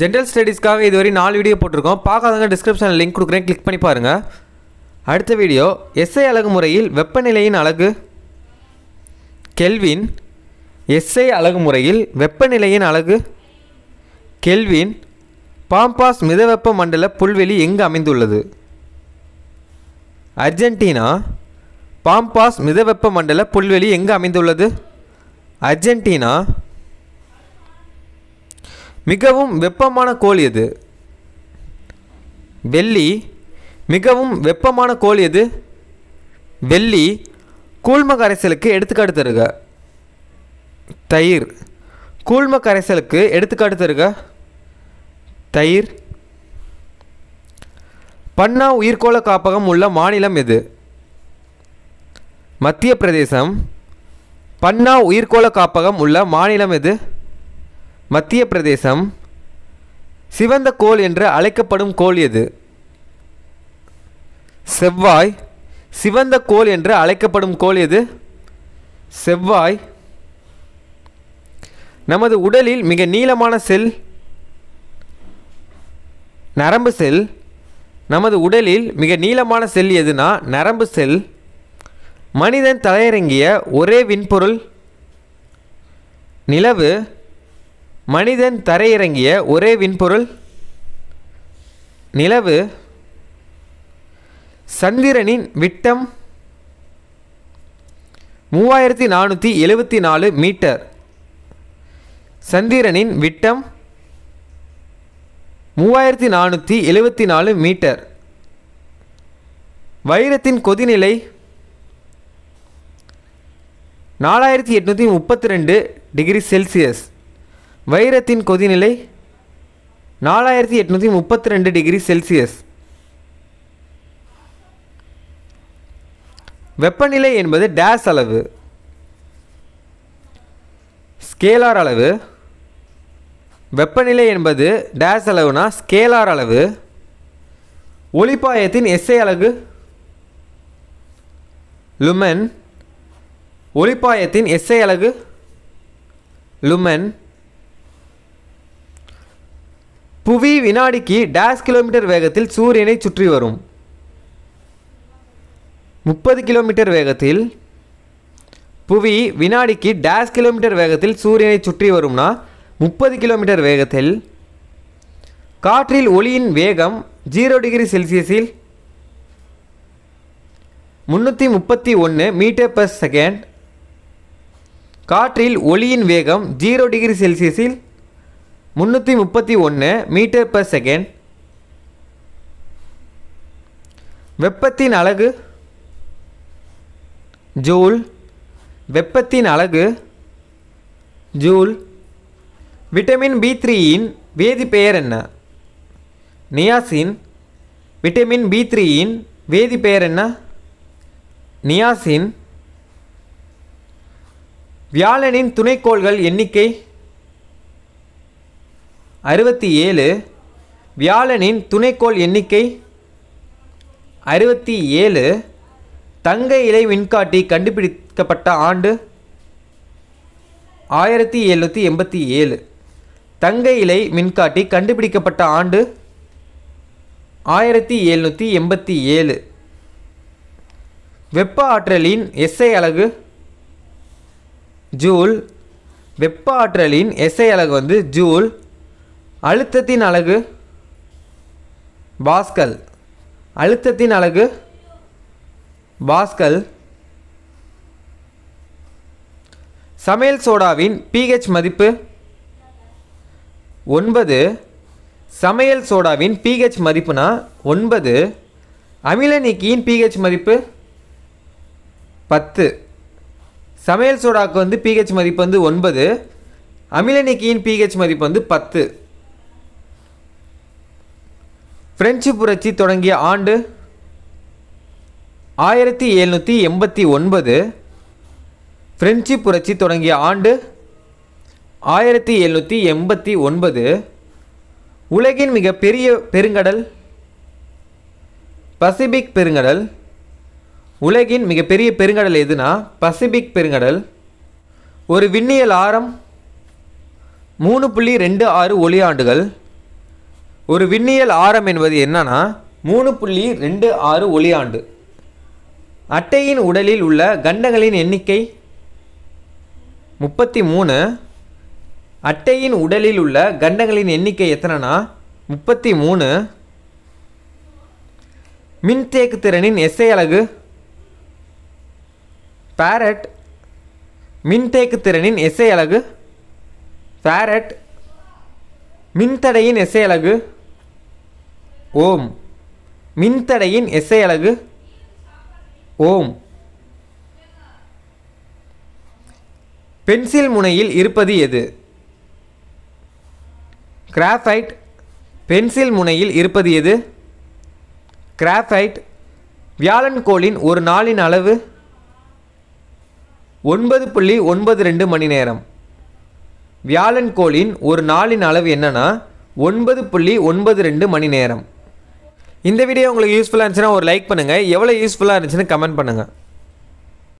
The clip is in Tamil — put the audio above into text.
ஜென்ரல் ஸ்டடீஸ்க்காக இதுவரை நாலு வீடியோ போட்டிருக்கோம் பார்க்காதவங்க டிஸ்கிரிப்ஷனில் லிங்க் கொடுக்குறேன் கிளிக் பண்ணி பாருங்கள் அடுத்த வீடியோ எஸ்ஐ அழகு முறையில் வெப்பநிலையின் அழகு கெல்வின் எஸ்ஐ அழகு முறையில் வெப்பநிலையின் அழகு கெல்வின் பாம்பாஸ் மிதவெப்ப மண்டல புல்வெளி எங்கு அமைந்துள்ளது அர்ஜென்டினா பாம்பாஸ் மிதவெப்ப மண்டல புல்வெளி எங்கு அமைந்துள்ளது அர்ஜென்டினா மிகவும் வெப்பமான கோள் எது வெள்ளி மிகவும் வெப்பமான கோள் எது வெள்ளி கூழ்ம கரைசலுக்கு எடுத்துக்காட்டு தருக தயிர் கூழ்ம கரைசலுக்கு எடுத்துக்காட்டு தருக தயிர் பன்னா உயிர்கோள காப்பகம் உள்ள மாநிலம் எது மத்திய பிரதேசம் பன்னா உயிர்கோள காப்பகம் உள்ள மாநிலம் எது மத்திய பிரதேசம் சிவந்த கோல் என்று அழைக்கப்படும் கோல் எது செவ்வாய் சிவந்த கோல் என்று அழைக்கப்படும் கோல் எது செவ்வாய் நமது உடலில் மிக நீளமான செல் நரம்பு செல் நமது உடலில் மிக நீளமான செல் எதுனா நரம்பு செல் மனிதன் தலையிறங்கிய ஒரே விண்பொருள் நிலவு மனிதன் தரையிறங்கிய ஒரே விண்பொருள் நிலவு சந்திரனின் விட்டம் மூவாயிரத்தி நானூற்றி எழுபத்தி நாலு மீட்டர் சந்திரனின் விட்டம் மூவாயிரத்தி நானூற்றி எழுபத்தி நாலு மீட்டர் வைரத்தின் கொதிநிலை நாலாயிரத்தி எட்நூற்றி முப்பத்தி ரெண்டு டிகிரி செல்சியஸ் வைரத்தின் கொதிநிலை நாலாயிரத்தி எட்நூற்றி முப்பத்தி ரெண்டு டிகிரி செல்சியஸ் வெப்பநிலை என்பது டேஸ் அளவு ஸ்கேலார் அளவு வெப்பநிலை என்பது டேஸ் அளவுனா ஸ்கேலார் அளவு ஒளிப்பாயத்தின் எஸ்ஐ அலகு லுமன் ஒளிப்பாயத்தின் எஸ்ஐ அலகு லுமன் புவி வினாடிக்கு டேஷ் கிலோமீட்டர் வேகத்தில் சூரியனை சுற்றி வரும் முப்பது கிலோமீட்டர் வேகத்தில் புவி வினாடிக்கு டேஷ் கிலோமீட்டர் வேகத்தில் சூரியனை சுற்றி வரும்னா முப்பது கிலோமீட்டர் வேகத்தில் காற்றில் ஒளியின் வேகம் ஜீரோ டிகிரி செல்சியஸில் முந்நூற்றி முப்பத்தி ஒன்று மீட்டர் பர் செகண்ட் காற்றில் ஒளியின் வேகம் ஜீரோ டிகிரி செல்சியஸில் முந்நூற்றி முப்பத்தி ஒன்று மீட்டர் பர் செகண்ட் வெப்பத்தின் அழகு ஜூல் வெப்பத்தின் அழகு ஜூல் விட்டமின் பி த்ரீயின் வேதி பெயர் என்ன நியாசின் விட்டமின் பி த்ரீயின் வேதி பெயர் என்ன நியாசின் வியாழனின் துணைக்கோள்கள் எண்ணிக்கை அறுபத்தி ஏழு வியாழனின் துணைக்கோள் எண்ணிக்கை அறுபத்தி ஏழு தங்க இலை மின்காட்டி கண்டுபிடிக்கப்பட்ட ஆண்டு ஆயிரத்தி எழுநூற்றி எண்பத்தி ஏழு தங்க இலை மின்காட்டி கண்டுபிடிக்கப்பட்ட ஆண்டு ஆயிரத்தி எழுநூற்றி எண்பத்தி ஏழு வெப்ப ஆற்றலின் எஸ்ஐ அலகு ஜூல் வெப்ப ஆற்றலின் எஸ்ஐ அலகு வந்து ஜூல் அழுத்தத்தின் அழகு பாஸ்கல் அழுத்தத்தின் அழகு பாஸ்கல் சமையல் சோடாவின் பிஹெச் மதிப்பு ஒன்பது சமையல் சோடாவின் பிஹெச் மதிப்புனா ஒன்பது அமில நீக்கியின் பிஹெச் மதிப்பு பத்து சமையல் சோடாவுக்கு வந்து பிஹெச் மதிப்பு வந்து ஒன்பது அமில நீக்கியின் பிஹெச் மதிப்பு வந்து பத்து பிரெஞ்சு புரட்சி தொடங்கிய ஆண்டு ஆயிரத்தி எழுநூற்றி எண்பத்தி ஒன்பது பிரெஞ்சு புரட்சி தொடங்கிய ஆண்டு ஆயிரத்தி எழுநூற்றி எண்பத்தி ஒன்பது உலகின் மிக பெரிய பெருங்கடல் பசிபிக் பெருங்கடல் உலகின் மிகப்பெரிய பெருங்கடல் எதுனா பசிபிக் பெருங்கடல் ஒரு விண்ணியல் ஆரம் மூணு புள்ளி ரெண்டு ஆறு ஒளியாண்டுகள் ஒரு விண்ணியல் ஆரம் என்பது என்னன்னா மூணு புள்ளி ரெண்டு ஆறு ஒளியாண்டு அட்டையின் உடலில் உள்ள கண்டங்களின் எண்ணிக்கை முப்பத்தி மூணு அட்டையின் உடலில் உள்ள கண்டங்களின் எண்ணிக்கை எத்தனைனா முப்பத்தி மூணு மின்தேக்கு திறனின் எஸ்ஐ அலகு பேரட் மின்தேக்கு திறனின் எஸ்ஐ அலகு ஃபேரட் மின்தடையின் எஸ்ஐ அலகு ஓம் மின்தடையின் எஸ்ஐ அலகு ஓம் பென்சில் முனையில் இருப்பது எது கிராஃபைட் பென்சில் முனையில் இருப்பது எது கிராஃபைட் வியாழன்கோளின் ஒரு நாளின் அளவு ஒன்பது புள்ளி ஒன்பது ரெண்டு மணி நேரம் வியாழன்கோளின் ஒரு நாளின் அளவு என்னன்னா ஒன்பது புள்ளி ஒன்பது ரெண்டு மணி நேரம் இந்த வீடியோ உங்களுக்கு யூஸ்ஃபுல்லாக இருந்துச்சுன்னா ஒரு லைக் பண்ணுங்கள் எவ்வளோ யூஸ்ஃபுல்லாக இருந்துச்சுன்னு கமெண்ட் பண்ணுங்கள்